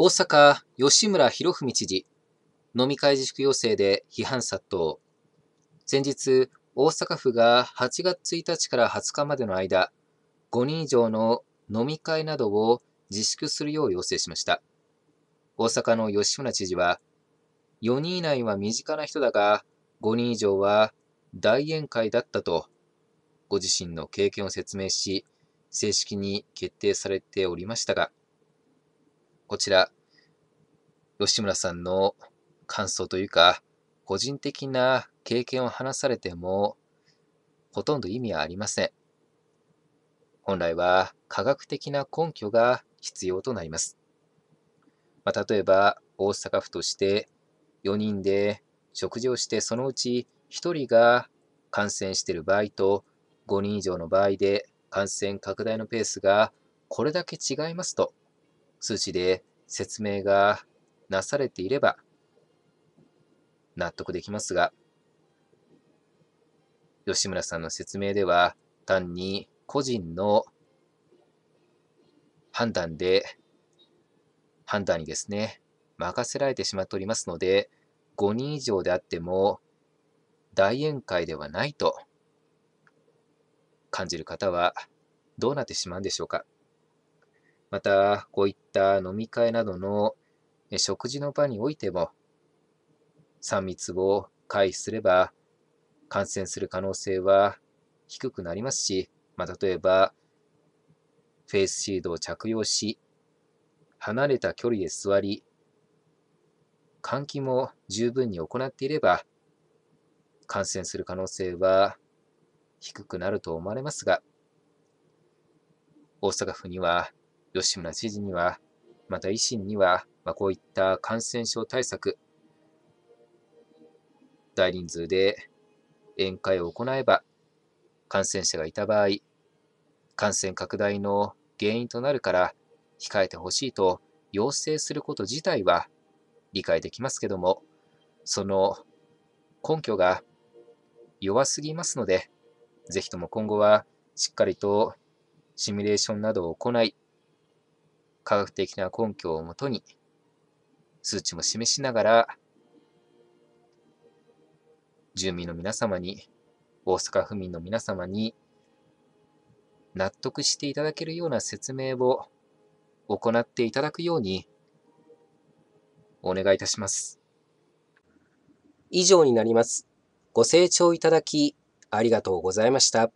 大阪、吉村博文知事、飲み会自粛要請で批判殺到。前日、大阪府が8月1日から20日までの間、5人以上の飲み会などを自粛するよう要請しました。大阪の吉村知事は、4人以内は身近な人だが、5人以上は大宴会だったと、ご自身の経験を説明し、正式に決定されておりましたが、こちら、吉村さんの感想というか、個人的な経験を話されても、ほとんど意味はありません。本来は科学的な根拠が必要となります。まあ、例えば、大阪府として4人で食事をして、そのうち1人が感染している場合と、5人以上の場合で感染拡大のペースがこれだけ違いますと、数値で説明がなされていれば納得できますが、吉村さんの説明では単に個人の判断で、判断にですね、任せられてしまっておりますので、5人以上であっても大宴会ではないと感じる方はどうなってしまうんでしょうか。また、こういった飲み会などの食事の場においても、3密を回避すれば感染する可能性は低くなりますし、まあ、例えば、フェイスシードを着用し、離れた距離で座り、換気も十分に行っていれば、感染する可能性は低くなると思われますが、大阪府には吉村知事には、また維新には、まあ、こういった感染症対策、大人数で宴会を行えば、感染者がいた場合、感染拡大の原因となるから控えてほしいと要請すること自体は理解できますけども、その根拠が弱すぎますので、ぜひとも今後はしっかりとシミュレーションなどを行い、科学的な根拠をもとに、数値も示しながら、住民の皆様に、大阪府民の皆様に、納得していただけるような説明を行っていただくように、お願いいたします。以上になります。ご清聴いただき、ありがとうございました。